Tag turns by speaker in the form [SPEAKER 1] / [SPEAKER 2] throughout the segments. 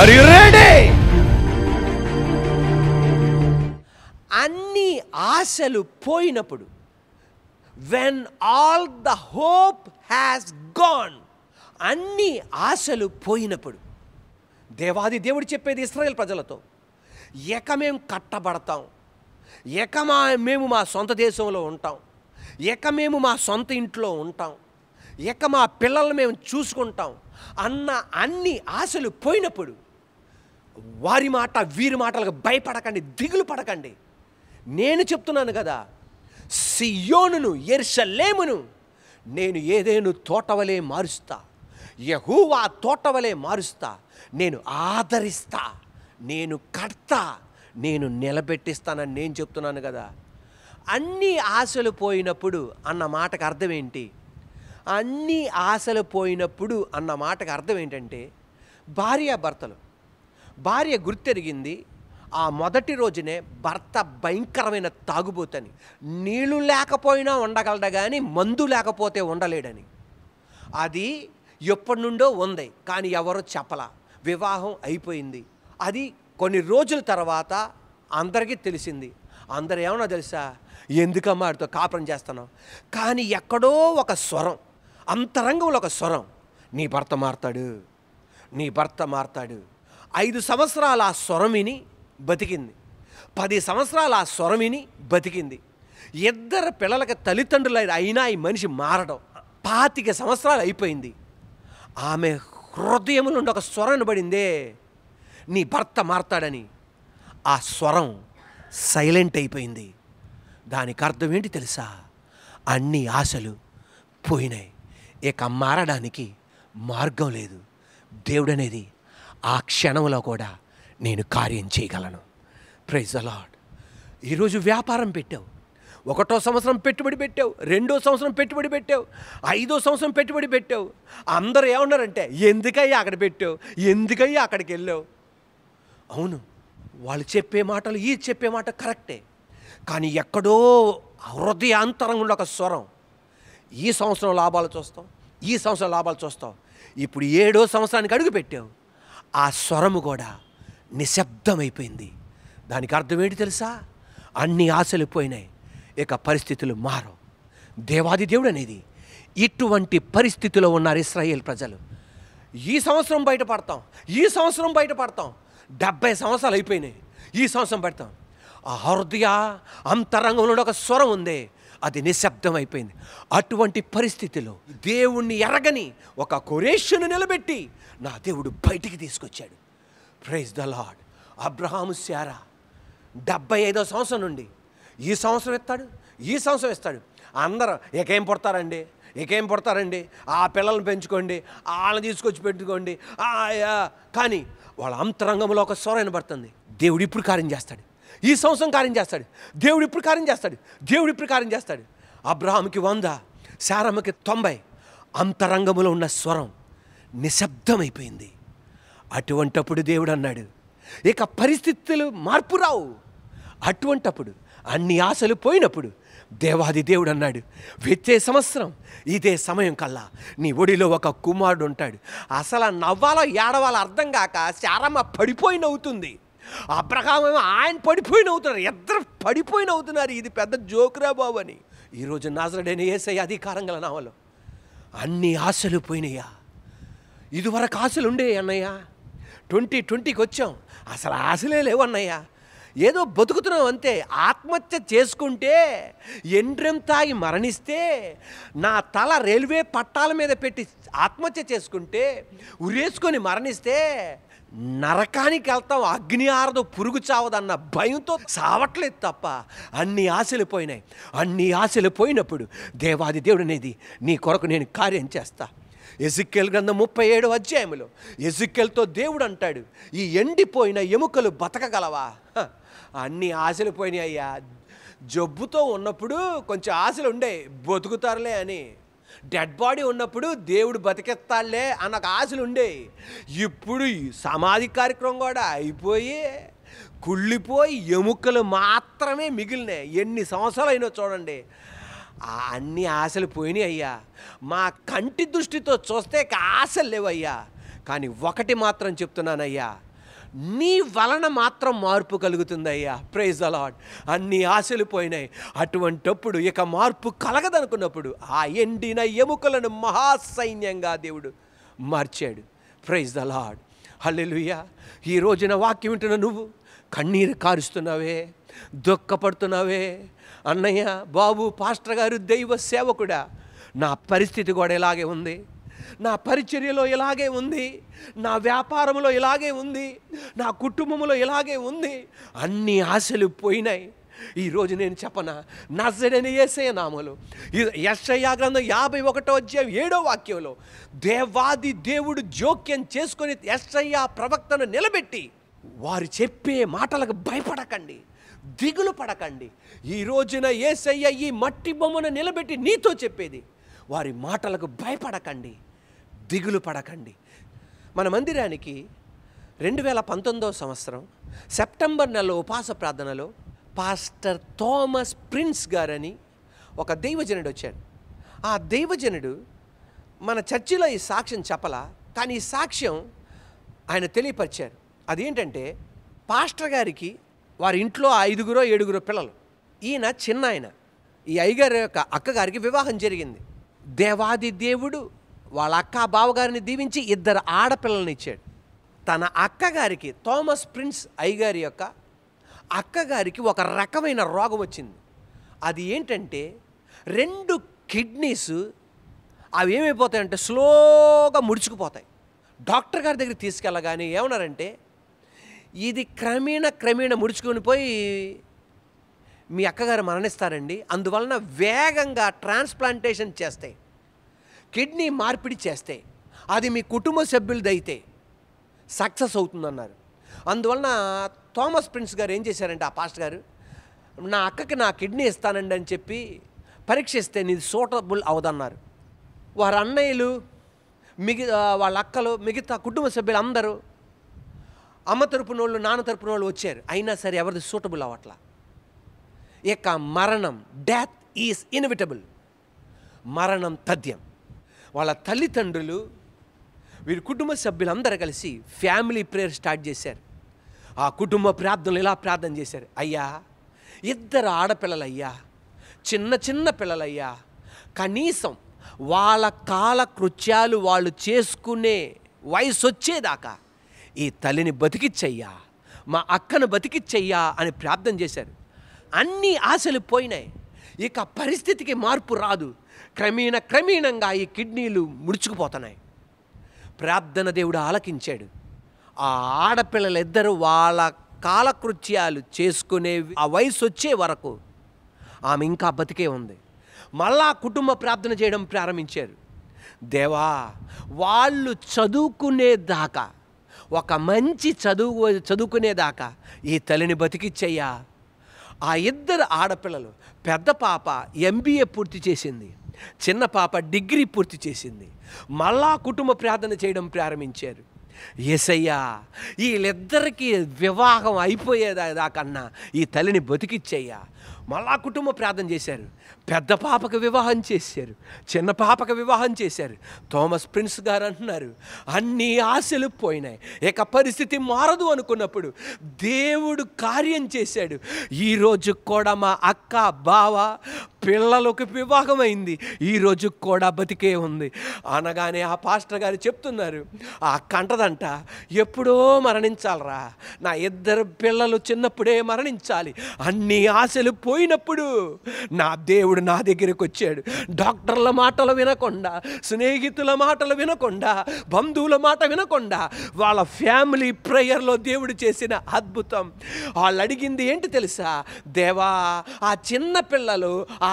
[SPEAKER 1] are you అన్ని ఆశలు పోయినప్పుడు when all the hope has gone అన్ని ఆశలు పోయినప్పుడు దేవాది దేవుడు చెప్పేది ఇస్రాయేల్ ప్రజలతో ఎక మేము కట్టబడతాం ఎక మా మేము మా సొంత దేశంలో ఉంటాం ఎక మేము మా సొంత ఇంట్లో ఉంటాం ఇక మా పిల్లల్ని మేము చూసుకుంటాం అన్న అన్ని ఆశలు పోయినప్పుడు వారి మాట వీరి మాటలకు భయపడకండి దిగులు పడకండి నేను చెప్తున్నాను కదా సియోను ఎర్షలేమును నేను ఏదేను తోటవలే మారుస్తా యహూవా తోటవలే మారుస్తా నేను ఆదరిస్తా నేను కడతా నేను నిలబెట్టిస్తానని నేను చెప్తున్నాను కదా అన్ని ఆశలు పోయినప్పుడు అన్న మాటకు అర్థం ఏంటి అన్ని ఆశలు పోయినప్పుడు అన్న మాటకు అర్థం ఏంటంటే భార్యాభర్తలు భార్య గుర్తెరిగింది ఆ మొదటి రోజునే భర్త భయంకరమైన తాగుబోతని నీళ్లు లేకపోయినా ఉండగలడ కానీ మందు లేకపోతే ఉండలేడని అది ఎప్పటి నుండో ఉంది కానీ ఎవరు చెప్పలా వివాహం అయిపోయింది అది కొన్ని రోజుల తర్వాత అందరికీ తెలిసింది అందరు ఏమన్నా తెలుసా ఎందుకమ్మా వాడితో కాపురం చేస్తున్నాం కానీ ఎక్కడో ఒక స్వరం అంతరంగంలో ఒక స్వరం నీ భర్త మారతాడు నీ భర్త మారతాడు ఐదు సంవత్సరాలు ఆ స్వరం విని బతికింది పది సంవత్సరాలు ఆ స్వరం విని బతికింది ఇద్దరు పిల్లలకి తల్లిదండ్రులు అయినా ఈ మనిషి మారడం పాతిక సంవత్సరాలు అయిపోయింది ఆమె హృదయం నుండి ఒక స్వరం పడిందే నీ భర్త మారతాడని ఆ స్వరం సైలెంట్ అయిపోయింది దానికి అర్థం ఏంటి తెలుసా అన్ని ఆశలు పోయినాయి ఇక మారడానికి మార్గం లేదు దేవుడు అనేది ఆ క్షణంలో కూడా నేను కార్యం చేయగలను ప్రైజ్ అలాడ్ ఈరోజు వ్యాపారం పెట్టావు ఒకటో సంవత్సరం పెట్టుబడి పెట్టావు రెండో సంవత్సరం పెట్టుబడి పెట్టావు ఐదో సంవత్సరం పెట్టుబడి పెట్టావు అందరూ ఏమన్నారంటే ఎందుకయ్యా అక్కడ పెట్టావు ఎందుకయ్యా అక్కడికి వెళ్ళావు అవును వాళ్ళు చెప్పే మాటలు ఈ చెప్పే మాట కరెక్టే కానీ ఎక్కడో హృదయాంతరంలో ఒక స్వరం ఈ సంవత్సరం లాభాలు చూస్తాం ఈ సంవత్సరం లాభాలు చూస్తాం ఇప్పుడు ఏడో సంవత్సరానికి అడుగు పెట్టాం ఆ స్వరము కూడా నిశ్శబ్దమైపోయింది దానికి అర్థం ఏంటి తెలుసా అన్ని ఆశలు పోయినాయి ఇక పరిస్థితులు మారవు దేవాది దేవుడు అనేది ఇటువంటి పరిస్థితిలో ఉన్నారు ఇస్రాయేల్ ప్రజలు ఈ సంవత్సరం బయటపడతాం ఈ సంవత్సరం బయటపడతాం డెబ్బై సంవత్సరాలు అయిపోయినాయి ఈ సంవత్సరం పెడతాం ఆ హృదయ అంతరంగంలో ఒక స్వరం ఉంది అది నిశ్శబ్దం అయిపోయింది అటువంటి పరిస్థితిలో దేవుణ్ణి ఎరగని ఒక కొరేషును నిలబెట్టి నా దేవుడు బయటికి తీసుకొచ్చాడు praise the Lord Abraham Sarah డెబ్బై ఐదో సంవత్సరం నుండి ఈ సంవత్సరం ఇస్తాడు ఈ సంవత్సరం ఇస్తాడు అందరూ ఇకేం పుడతారండి ఇకేం పుడతారండి ఆ పిల్లల్ని పెంచుకోండి వాళ్ళని తీసుకొచ్చి పెట్టుకోండి కానీ వాళ్ళ అంతరంగంలో ఒక స్వరం పడుతుంది దేవుడు ఇప్పుడు కార్యం చేస్తాడు ఈ సంవత్సరం కార్యం చేస్తాడు దేవుడు ఇప్పుడు కార్యం చేస్తాడు దేవుడు ఇప్పుడు కార్యం చేస్తాడు అబ్రహాంకి వంద శారమ్మకి తొంభై అంతరంగములో ఉన్న స్వరం నిశ్శబ్దమైపోయింది అటువంటప్పుడు దేవుడు అన్నాడు ఇక పరిస్థితులు మార్పు రావు అటువంటప్పుడు అన్ని ఆశలు పోయినప్పుడు దేవాది దేవుడు అన్నాడు వచ్చే సంవత్సరం ఇదే సమయం కల్లా నీ ఒడిలో ఒక కుమారుడు ఉంటాడు అసలు నవ్వాలో ఏడవాలో అర్థం కాక శారమ్మ పడిపోయి నవ్వుతుంది అబ్రహాం ఆయన పడిపోయిన అవుతున్నారు ఇద్దరు పడిపోయిన అవుతున్నారు ఇది పెద్ద జోకురా బాబు అని ఈరోజు నాజరడైన ఏసై అధికారం గల నావలో అన్ని ఆశలు పోయినాయా ఇదివరకు ఆశలు ఉండే అన్నయ్య ట్వంటీ ట్వంటీకి వచ్చాం అసలు ఆశలే లేవు అన్నయ్య ఏదో బతుకుతున్నాం అంతే ఆత్మహత్య చేసుకుంటే ఎండ్రెం తాగి మరణిస్తే నా తల రైల్వే పట్టాల మీద పెట్టి ఆత్మహత్య చేసుకుంటే ఉరేసుకొని మరణిస్తే నరకానికి వెళ్తాం అగ్ని ఆరదు పురుగు చావదన్న భయంతో చావట్లేదు తప్ప అన్ని ఆశలు పోయినాయి అన్ని ఆశలు పోయినప్పుడు దేవాది దేవుడు అనేది నీ కొరకు నేను కార్యం చేస్తా ఎజిక్కెల్ గ్రంథం ముప్పై ఏడు అధ్యాయంలో ఎజిక్కెల్తో దేవుడు అంటాడు ఈ ఎండిపోయిన ఎముకలు బతకగలవా అన్ని ఆశలు పోయినాయ్యా జబ్బుతో ఉన్నప్పుడు కొంచెం ఆశలు ఉండే బతుకుతారులే అని డెడ్ బాడీ ఉన్నప్పుడు దేవుడు బతికెత్తాలే అన్న ఆశలు ఉండే ఇప్పుడు సమాధి కార్యక్రమం కూడా అయిపోయి కుళ్ళిపోయి ఎముకలు మాత్రమే మిగిలినాయి ఎన్ని సంవత్సరాలు అయినా చూడండి అన్ని ఆశలు పోయినాయి అయ్యా మా కంటి దృష్టితో చూస్తే ఆశలు లేవయ్యా కానీ ఒకటి మాత్రం చెప్తున్నానయ్యా నీ వలన మాత్రం మార్పు కలుగుతుందయ్యా ప్రైజ్ అలాడ్ అన్ని ఆశలు పోయినాయి అటువంటప్పుడు ఇక మార్పు కలగదనుకున్నప్పుడు ఆ ఎండిన ఎముకలను మహాసైన్యంగా దేవుడు మార్చాడు ప్రైజ్ అలాడ్ హల్లెలుయ్యా ఈ రోజున వాక్యం వింటున్న నువ్వు కన్నీరు కారుస్తున్నావే దుఃఖపడుతున్నావే అన్నయ్య బాబు పాస్టర్ గారు దైవ సేవకుడా నా పరిస్థితి కూడా ఇలాగే ఉంది నా పరిచర్యలో ఇలాగే ఉంది నా వ్యాపారంలో ఇలాగే ఉంది నా కుటుంబంలో ఇలాగే ఉంది అన్ని ఆశలు పోయినాయి ఈరోజు నేను చెప్పనా నజడని ఏసయ నామలు ఎస్ఐయా గ్రంథం యాభై ఒకటో అధ్యాయం ఏడో వాక్యంలో దేవాది దేవుడు జోక్యం చేసుకొని ఎస్ఐయా ప్రవక్తను నిలబెట్టి వారు చెప్పే మాటలకు భయపడకండి దిగులు పడకండి ఈ రోజున ఏసయ్య ఈ మట్టి బొమ్మను నిలబెట్టి నీతో చెప్పేది వారి మాటలకు భయపడకండి దిగులు పడకండి మన మందిరానికి రెండు వేల పంతొమ్మిదవ సంవత్సరం సెప్టెంబర్ నెలలో ఉపాస ప్రార్థనలో పాస్టర్ థామస్ ప్రిన్స్ గారని ఒక దైవజనుడు వచ్చాడు ఆ దైవజనుడు మన చర్చిలో ఈ సాక్ష్యం చెప్పలా కానీ ఈ సాక్ష్యం ఆయన తెలియపరిచారు అదేంటంటే పాస్టర్ గారికి వారి ఇంట్లో ఐదుగురో ఏడుగురో పిల్లలు ఈయన చిన్న ఆయన ఈ అయ్యగారి యొక్క అక్కగారికి వివాహం జరిగింది దేవాది దేవుడు వాళ్ళ అక్క బావగారిని దీవించి ఇద్దరు ఆడపిల్లల్ని ఇచ్చాడు తన అక్కగారికి థామస్ ప్రిన్స్ అయ్యగారి యొక్క అక్కగారికి ఒక రకమైన రోగం వచ్చింది అది ఏంటంటే రెండు కిడ్నీస్ అవి ఏమైపోతాయంటే స్లోగా ముడుచుకుపోతాయి డాక్టర్ గారి దగ్గర తీసుకెళ్ళగానే ఏమన్నారంటే ఇది క్రమేణ క్రమేణ ముడుచుకొని పోయి మీ అక్కగారు మరణిస్తారండి అందువలన వేగంగా ట్రాన్స్ప్లాంటేషన్ చేస్తాయి కిడ్నీ మార్పిడి చేస్తే అది మీ కుటుంబ సభ్యులదైతే సక్సెస్ అవుతుందన్నారు అందువలన థామస్ ప్రిన్స్ గారు ఏం చేశారంటే ఆ పాస్ట్ గారు నా అక్కకి నా కిడ్నీ ఇస్తానండి అని చెప్పి పరీక్షిస్తే నీది సూటబుల్ అవదన్నారు వారి అన్నయ్యలు మిగి వాళ్ళ అక్కలు మిగతా కుటుంబ సభ్యులు అందరూ అమ్మ తరపున వాళ్ళు నాన్న తరపున వాళ్ళు వచ్చారు అయినా సరే ఎవరిది సూటబుల్ అవట్లా ఇక మరణం డెత్ ఈజ్ ఇన్విటబుల్ మరణం తథ్యం వాళ్ళ తల్లిదండ్రులు వీరి కుటుంబ సభ్యులందరూ కలిసి ఫ్యామిలీ ప్రేయర్ స్టార్ట్ చేశారు ఆ కుటుంబ ప్రార్థనలు ఇలా ప్రార్థన చేశారు అయ్యా ఇద్దరు ఆడపిల్లలయ్యా చిన్న చిన్న పిల్లలయ్యా కనీసం వాళ్ళ కాలకృత్యాలు వాళ్ళు చేసుకునే వయసు వచ్చేదాకా ఈ తల్లిని బతికిచ్చయ్యా మా అక్కను బతికిచ్చయ్యా అని ప్రార్థన చేశారు అన్ని ఆశలు పోయినాయి ఇక పరిస్థితికి మార్పు రాదు క్రమేణ క్రమేణంగా ఈ కిడ్నీలు ముడుచుకుపోతున్నాయి ప్రార్థన దేవుడు ఆలకించాడు ఆ ఆడపిల్లలిద్దరూ వాళ్ళ కాలకృత్యాలు చేసుకునే ఆ వయసు వచ్చే వరకు ఆమె ఇంకా బతికే ఉంది మళ్ళా కుటుంబ ప్రార్థన చేయడం ప్రారంభించారు దేవా వాళ్ళు చదువుకునేదాకా ఒక మంచి చదువు చదువుకునేదాకా ఈ తల్లిని బతికిచ్చయ్యా ఆ ఇద్దరు ఆడపిల్లలు పెద్ద పాప ఎంబీఏ పూర్తి చేసింది చిన్న పాప డిగ్రీ పూర్తి చేసింది మళ్ళా కుటుంబ ప్రార్థన చేయడం ప్రారంభించారు ఎసయ్యా వీళ్ళిద్దరికీ వివాహం కన్నా ఈ తల్లిని బతికిచ్చయ్యా మళ్ళా కుటుంబ ప్రార్థన చేశారు పెద్ద పాపకు వివాహం చేశారు చిన్న పాపకు వివాహం చేశారు థామస్ ప్రిన్స్ గారు అంటున్నారు అన్ని ఆశలు పోయినాయి ఇక పరిస్థితి మారదు అనుకున్నప్పుడు దేవుడు కార్యం చేశాడు ఈరోజు కూడా మా అక్క బావ పిల్లలకు వివాహం అయింది ఈరోజు కూడా బతికే ఉంది అనగానే ఆ పాస్టర్ గారు చెప్తున్నారు ఆ అక్క అంటదంట ఎప్పుడో మరణించాలరా నా ఇద్దరు పిల్లలు చిన్నప్పుడే మరణించాలి అన్ని ఆశలు పోయినప్పుడు నా దేవుడు దేవుడు నా దగ్గరికి వచ్చాడు డాక్టర్ల మాటలు వినకుండా స్నేహితుల మాటలు వినకుండా బంధువుల మాట వినకుండా వాళ్ళ ఫ్యామిలీ ప్రేయర్లో దేవుడు చేసిన అద్భుతం వాళ్ళు అడిగింది ఏంటి తెలుసా దేవా ఆ చిన్న పిల్లలు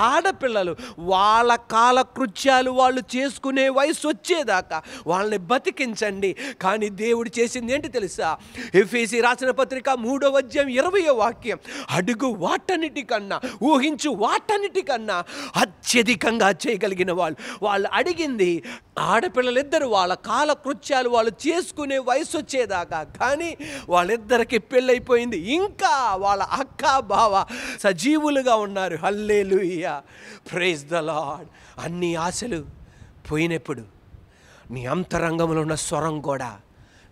[SPEAKER 1] ఆడపిల్లలు వాళ్ళ కాలకృత్యాలు వాళ్ళు చేసుకునే వయసు వచ్చేదాకా వాళ్ళని బతికించండి కానీ దేవుడు చేసింది ఏంటి తెలుసా ఎఫీసి రాసిన పత్రిక మూడవ అధ్యాయం ఇరవయో వాక్యం అడుగు వాటన్నిటికన్నా ఊహించు వాటన్నిటికన్నా కన్నా అత్యధికంగా చేయగలిగిన వాళ్ళు వాళ్ళు అడిగింది ఆడపిల్లలిద్దరు వాళ్ళ కాలకృత్యాలు వాళ్ళు చేసుకునే వయసు వచ్చేదాకా కానీ వాళ్ళిద్దరికి పెళ్ళైపోయింది ఇంకా వాళ్ళ అక్క బావ సజీవులుగా ఉన్నారు హల్లే లూయ ప్రేజ్ ద లాడ్ అన్ని ఆశలు పోయినప్పుడు నీ అంతరంగంలో ఉన్న స్వరం కూడా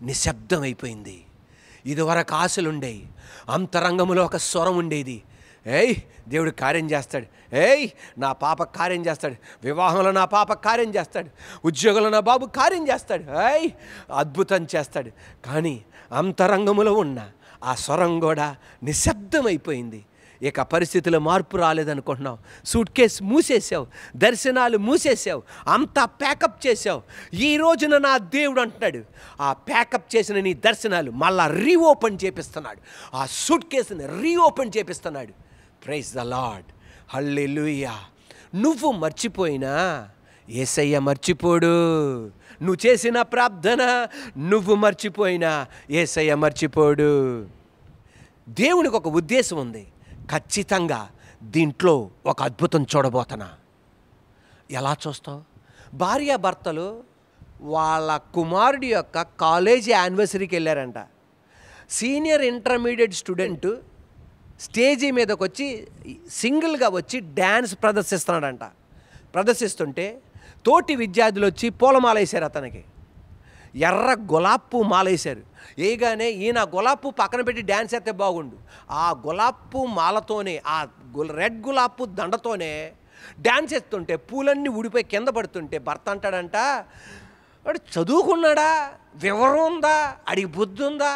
[SPEAKER 1] నిశ్శబ్దమైపోయింది ఇదివరకు ఆశలుండేవి అంతరంగంలో ఒక స్వరం ఉండేది ఏయ్ దేవుడు కార్యం చేస్తాడు ఏయ్ నా పాప కార్యం చేస్తాడు వివాహంలో నా పాప కార్యం చేస్తాడు ఉద్యోగంలో నా బాబు కార్యం చేస్తాడు ఏయ్ అద్భుతం చేస్తాడు కానీ అంతరంగములో ఉన్న ఆ స్వరం కూడా నిశ్శబ్దమైపోయింది ఇక పరిస్థితులు మార్పు రాలేదనుకుంటున్నావు సూట్ కేస్ మూసేసావు దర్శనాలు మూసేసావు అంతా ప్యాకప్ చేసావు ఈ రోజున నా దేవుడు అంటున్నాడు ఆ ప్యాకప్ చేసిన నీ దర్శనాలు మళ్ళా రీఓపెన్ చేపిస్తున్నాడు ఆ సూట్ కేసుని రీఓపెన్ చేపిస్తున్నాడు ప్రైజ్ ద లాడ్ హల్లెలుయా నువ్వు మర్చిపోయినా ఏసయ్య మర్చిపోడు నువ్వు చేసిన ప్రార్థన నువ్వు మర్చిపోయినా ఏసయ్య మర్చిపోడు దేవునికి ఒక ఉద్దేశం ఉంది ఖచ్చితంగా దీంట్లో ఒక అద్భుతం చూడబోతున్నా ఎలా చూస్తావు భార్యాభర్తలు వాళ్ళ కుమారుడి యొక్క కాలేజీ యానివర్సరీకి వెళ్ళారంట సీనియర్ ఇంటర్మీడియట్ స్టూడెంట్ స్టేజీ మీదకి వచ్చి సింగిల్గా వచ్చి డ్యాన్స్ ప్రదర్శిస్తున్నాడంట ప్రదర్శిస్తుంటే తోటి విద్యార్థులు వచ్చి పూలమాల వేశారు అతనికి ఎర్ర గులాబు మాలేశారు ఏగానే ఈయన గులాబు పక్కన పెట్టి డ్యాన్స్ అయితే బాగుండు ఆ గులాబు మాలతోనే ఆ రెడ్ గులాబు దండతోనే డ్యాన్స్ వేస్తుంటే పూలన్నీ ఊడిపోయి కింద పడుతుంటే భర్త అంటాడంట వాడు చదువుకున్నాడా వివరం ఉందా అడిగి బుద్ధి ఉందా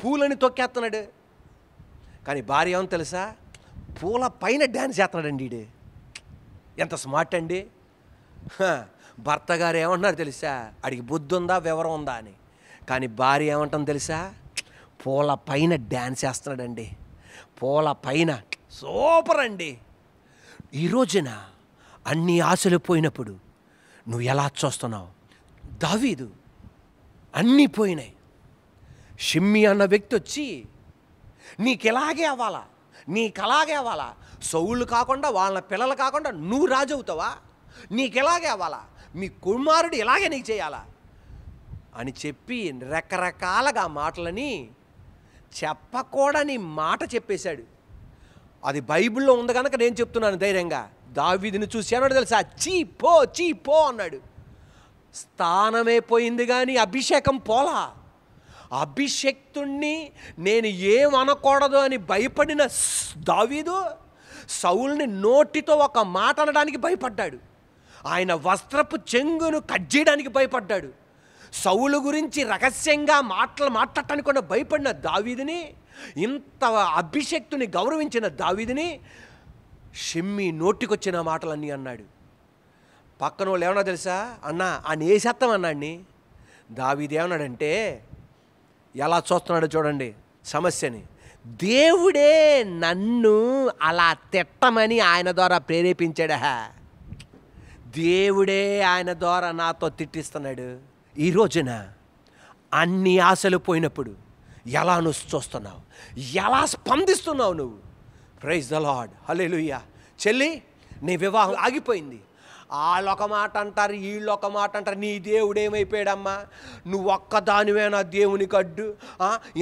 [SPEAKER 1] పూలని తొక్కేస్తున్నాడు కానీ భార్య ఏమని తెలుసా పూల పైన డ్యాన్స్ చేస్తున్నాడండి ఈడు ఎంత స్మార్ట్ అండి భర్త గారు ఏమంటున్నారు తెలుసా అడిగి బుద్ధి ఉందా వివరం ఉందా అని కానీ భార్య ఏమంటాం తెలుసా పూల పైన డ్యాన్స్ చేస్తున్నాడండి పూల పైన సూపర్ అండి ఈ రోజున అన్ని ఆశలు పోయినప్పుడు నువ్వు ఎలా చూస్తున్నావు దావీదు అన్నీ పోయినాయి షిమ్మి అన్న వ్యక్తి వచ్చి నీకు ఇలాగే అవ్వాలా నీకు అలాగే అవ్వాలా సౌళ్ళు కాకుండా వాళ్ళ పిల్లలు కాకుండా నువ్వు రాజు అవుతావా నీకు ఇలాగే అవ్వాలా మీ కుమారుడు ఇలాగే నీకు చేయాలా అని చెప్పి రకరకాలుగా మాటలని చెప్పకూడని మాట చెప్పేశాడు అది బైబిల్లో ఉంది కనుక నేను చెప్తున్నాను ధైర్యంగా దావీదిని అన్నాడు తెలుసా చీ పో చీ పో అన్నాడు స్థానమే పోయింది కానీ అభిషేకం పోలా అభిషక్తుణ్ణి నేను ఏమనకూడదు అని భయపడిన దావీదు సౌల్ని నోటితో ఒక మాట అనడానికి భయపడ్డాడు ఆయన వస్త్రపు చెంగును కజ్జేయడానికి భయపడ్డాడు సౌలు గురించి రహస్యంగా మాటలు మాట్లాడటానికి కూడా భయపడిన దావీదిని ఇంత అభిషక్తుని గౌరవించిన దావీదిని షిమ్మి నోటికొచ్చిన మాటలన్నీ అన్నాడు పక్కన వాళ్ళు ఏమన్నా తెలుసా అన్నా ఆయన వేసేస్తాం అన్నాడిని దావీదేమన్నాడంటే ఎలా చూస్తున్నాడో చూడండి సమస్యని దేవుడే నన్ను అలా తిట్టమని ఆయన ద్వారా ప్రేరేపించాడా దేవుడే ఆయన ద్వారా నాతో తిట్టిస్తున్నాడు ఈ రోజున అన్ని ఆశలు పోయినప్పుడు ఎలా నువ్వు చూస్తున్నావు ఎలా స్పందిస్తున్నావు నువ్వు ప్రైజ్ ద లాడ్ హలే చెల్లి నీ వివాహం ఆగిపోయింది వాళ్ళు మాట అంటారు వీళ్ళు ఒక మాట అంటారు నీ దేవుడు ఏమైపోయాడమ్మా నువ్వు ఒక్కదానివేనా దేవునికి అడ్డు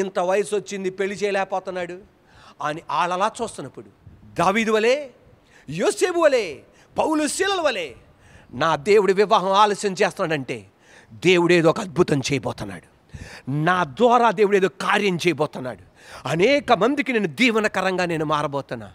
[SPEAKER 1] ఇంత వయసు వచ్చింది పెళ్లి చేయలేకపోతున్నాడు అని వాళ్ళలా చూస్తున్నప్పుడు దావిదు వలే యోసేపు వలే పౌలు శీలల వలే నా దేవుడు వివాహం ఆలస్యం చేస్తున్నాడంటే దేవుడు ఏదో ఒక అద్భుతం చేయబోతున్నాడు నా ద్వారా దేవుడు ఏదో కార్యం చేయబోతున్నాడు అనేక మందికి నేను దీవనకరంగా నేను మారబోతున్నా